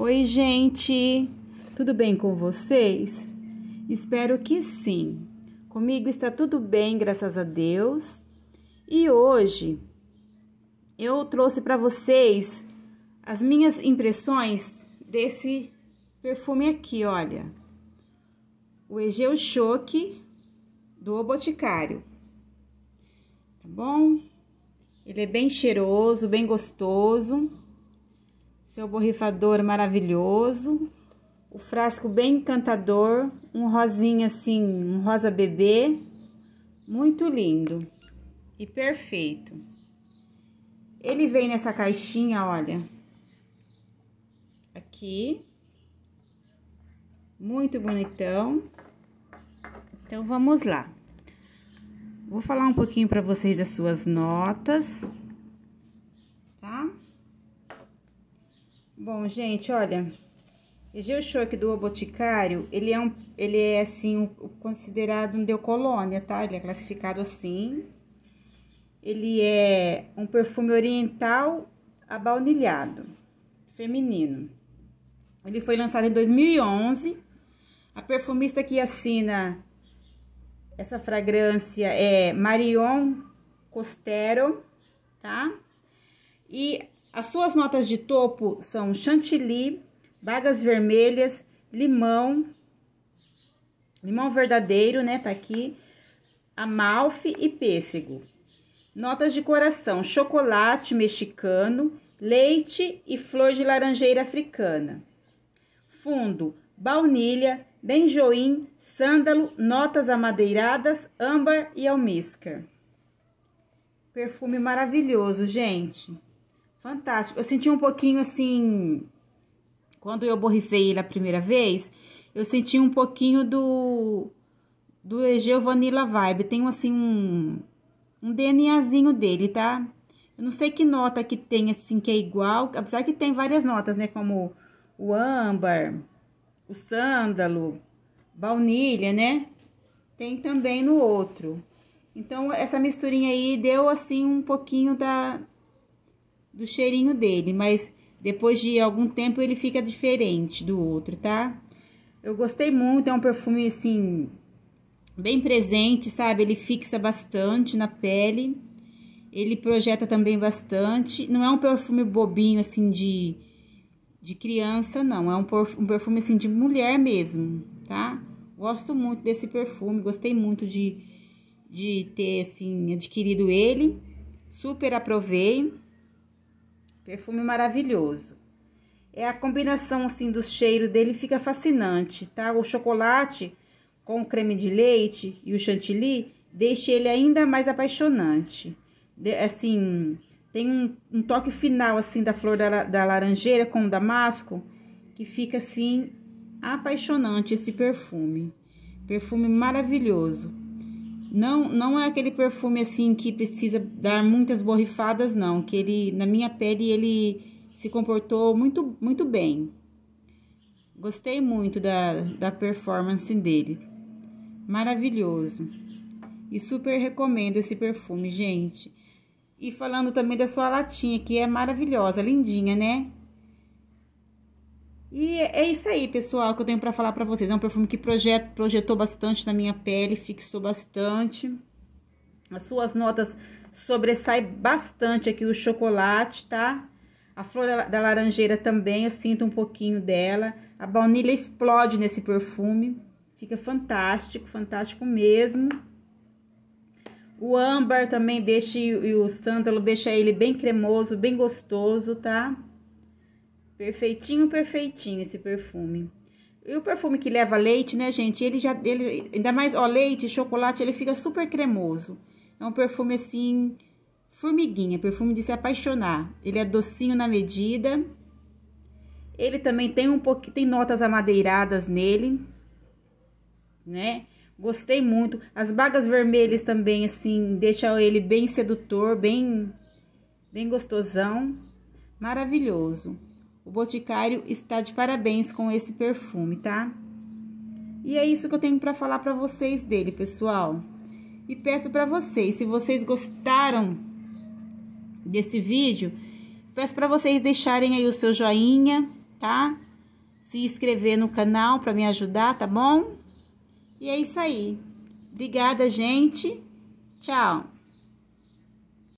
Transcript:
Oi, gente! Tudo bem com vocês? Espero que sim. Comigo está tudo bem, graças a Deus. E hoje eu trouxe para vocês as minhas impressões desse perfume aqui, olha. O Egeu Choque do o Boticário. Tá bom? Ele é bem cheiroso, bem gostoso seu borrifador maravilhoso, o frasco bem encantador, um rosinha assim, um rosa bebê, muito lindo e perfeito. Ele vem nessa caixinha, olha, aqui, muito bonitão. Então, vamos lá. Vou falar um pouquinho para vocês das suas notas. Bom, gente, olha, Egeu é aqui do O Boticário, ele é, um, ele é assim, um, considerado um deocolônia, tá? Ele é classificado assim. Ele é um perfume oriental abaunilhado, feminino. Ele foi lançado em 2011. A perfumista que assina essa fragrância é Marion Costero, tá? E as suas notas de topo são chantilly, bagas vermelhas, limão, limão verdadeiro, né, tá aqui, amalfi e pêssego. Notas de coração, chocolate mexicano, leite e flor de laranjeira africana. Fundo, baunilha, benjoim, sândalo, notas amadeiradas, âmbar e almíscar. Perfume maravilhoso, gente. Fantástico. Eu senti um pouquinho assim, quando eu borrifei ele a primeira vez, eu senti um pouquinho do do Egeu Vanilla Vibe. Tem assim um um DNAzinho dele, tá? Eu não sei que nota que tem assim que é igual, apesar que tem várias notas, né, como o âmbar, o sândalo, baunilha, né? Tem também no outro. Então essa misturinha aí deu assim um pouquinho da do cheirinho dele, mas depois de algum tempo ele fica diferente do outro, tá? Eu gostei muito, é um perfume assim bem presente, sabe? Ele fixa bastante na pele. Ele projeta também bastante. Não é um perfume bobinho assim de de criança, não. É um perfume assim de mulher mesmo, tá? Gosto muito desse perfume, gostei muito de de ter assim adquirido ele. Super aprovei. Perfume maravilhoso. É a combinação assim do cheiro dele fica fascinante, tá? O chocolate com o creme de leite e o chantilly deixa ele ainda mais apaixonante. De, assim, tem um, um, toque final assim da flor da, da laranjeira com o damasco que fica assim apaixonante esse perfume. Perfume maravilhoso. Não, não é aquele perfume assim que precisa dar muitas borrifadas, não. Que ele, na minha pele, ele se comportou muito, muito bem. Gostei muito da, da performance dele. Maravilhoso. E super recomendo esse perfume, gente. E falando também da sua latinha, que é maravilhosa, lindinha, né? E é isso aí, pessoal, que eu tenho para falar para vocês. É um perfume que projetou, projetou bastante na minha pele, fixou bastante. As suas notas sobressai bastante aqui o chocolate, tá? A flor da laranjeira também, eu sinto um pouquinho dela. A baunilha explode nesse perfume. Fica fantástico, fantástico mesmo. O âmbar também deixa, e o sândalo deixa ele bem cremoso, bem gostoso, tá? Perfeitinho, perfeitinho esse perfume. E o perfume que leva leite, né, gente? Ele já, ele, ainda mais, ó, leite, chocolate, ele fica super cremoso. É um perfume assim, formiguinha, perfume de se apaixonar. Ele é docinho na medida. Ele também tem um pouquinho, tem notas amadeiradas nele, né? Gostei muito. As bagas vermelhas também, assim, deixam ele bem sedutor, bem, bem gostosão. Maravilhoso. O Boticário está de parabéns com esse perfume, tá? E é isso que eu tenho para falar para vocês dele, pessoal. E peço para vocês, se vocês gostaram desse vídeo, peço para vocês deixarem aí o seu joinha, tá? Se inscrever no canal para me ajudar, tá bom? E é isso aí. Obrigada, gente. Tchau.